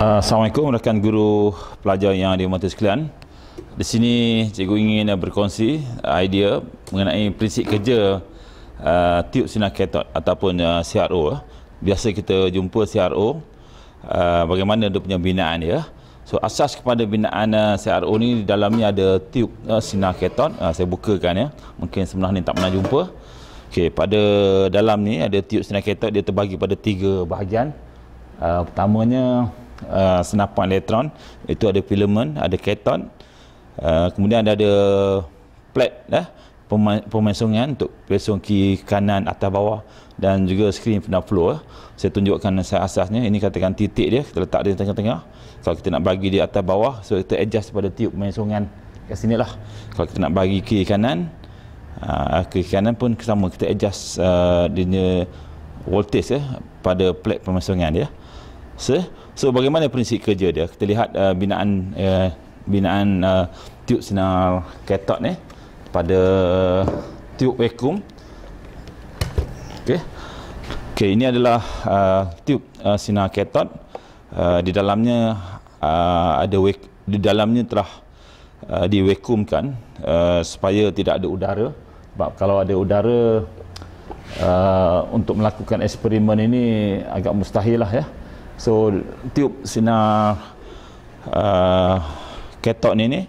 Ah, Assalamualaikum rakan guru pelajar yang dihormati sekalian. Di sini cikgu ingin berkongsi idea mengenai prinsip kerja uh, ah, tube sinar katod ataupun uh, ah, CRO. Biasa kita jumpa CRO uh, bagaimana dia punya binaan dia. So asas kepada binaan uh, CRO ni di dalamnya ada tube uh, sinar katod. Uh, saya bukakan ya. Mungkin sebelah ni tak pernah jumpa. Okey, pada dalam ni ada tube sinar katod dia terbagi pada tiga bahagian. Uh, pertamanya uh, senapan elektron itu ada filament, ada keton uh, kemudian ada, ada plat eh, pemasungan untuk pesong ke kanan atas bawah dan juga skrin pendap flow eh. saya tunjukkan asasnya ini katakan titik dia kita letak dia di tengah-tengah kalau kita nak bagi dia atas bawah so kita adjust pada tiup pemasungan kat sini lah kalau kita nak bagi ke kanan uh, ke kanan pun sama kita adjust uh, dia voltage eh, pada plat pemasungan dia so So bagaimana prinsip kerja dia? Kita lihat uh, binaan uh, binaan uh, tube sinar ketot ni pada uh, tube vacuum. Okey. Okey, ini adalah uh, tube uh, sinar ketot. Uh, di dalamnya uh, ada wake, di dalamnya telah uh, di vacuumkan uh, supaya tidak ada udara. Sebab kalau ada udara uh, untuk melakukan eksperimen ini agak mustahil lah ya. So tiup sinar uh, ketok ni ni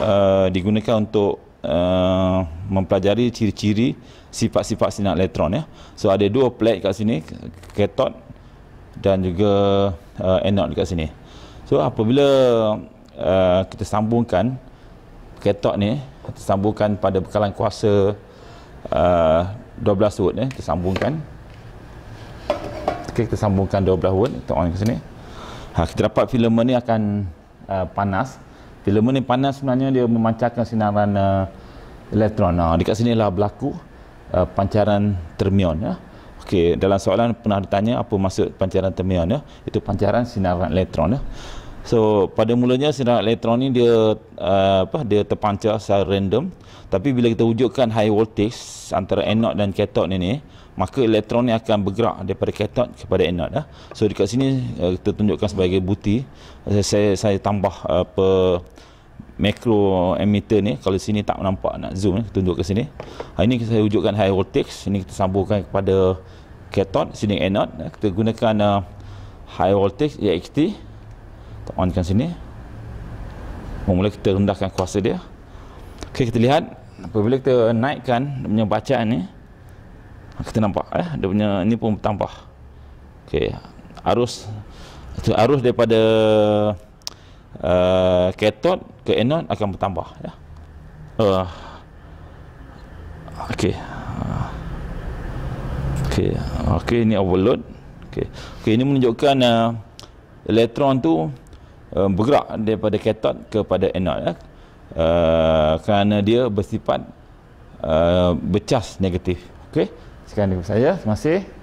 uh, digunakan untuk uh, mempelajari ciri-ciri sifat-sifat sinar elektron ya. So ada dua plate kat sini ketok dan juga uh, anode dekat sini. So apabila uh, kita sambungkan ketok ni kita sambungkan pada bekalan kuasa uh, 12 volt ya, kita sambungkan ketika kita sambungkan 12 volt kita on ke sini ha, kita dapat filament ni akan uh, panas filament ni panas sebenarnya dia memancarkan sinaran uh, elektron ha, dekat sini lah berlaku uh, pancaran termion ya. Okey, dalam soalan pernah ditanya apa maksud pancaran termion ya? Itu pancaran sinaran elektron ya. So pada mulanya sinar elektron ni dia uh, apa dia terpancar secara random tapi bila kita wujudkan high voltage antara anode dan katod ni ni maka elektron ni akan bergerak daripada katod kepada anode eh. So dekat sini uh, kita tunjukkan sebagai bukti uh, saya saya tambah apa uh, makro emitter ni kalau sini tak nampak nak zoom ni eh, tunjuk ke sini. Ha ini saya wujudkan high voltage ini kita sambungkan kepada katod sini anode ah. kita gunakan uh, high voltage EXT kita onkan sini mula kita rendahkan kuasa dia ok kita lihat apabila kita naikkan dia punya bacaan ni kita nampak eh dia punya ni pun bertambah ok arus itu arus daripada uh, eh, ketod ke anode akan bertambah ya uh, eh, ok ok ok ni overload ok, okay ini menunjukkan uh, elektron tu Um, bergerak daripada ketot kepada anode eh? Ya. uh, kerana dia bersifat uh, becas negatif okey sekian daripada saya terima kasih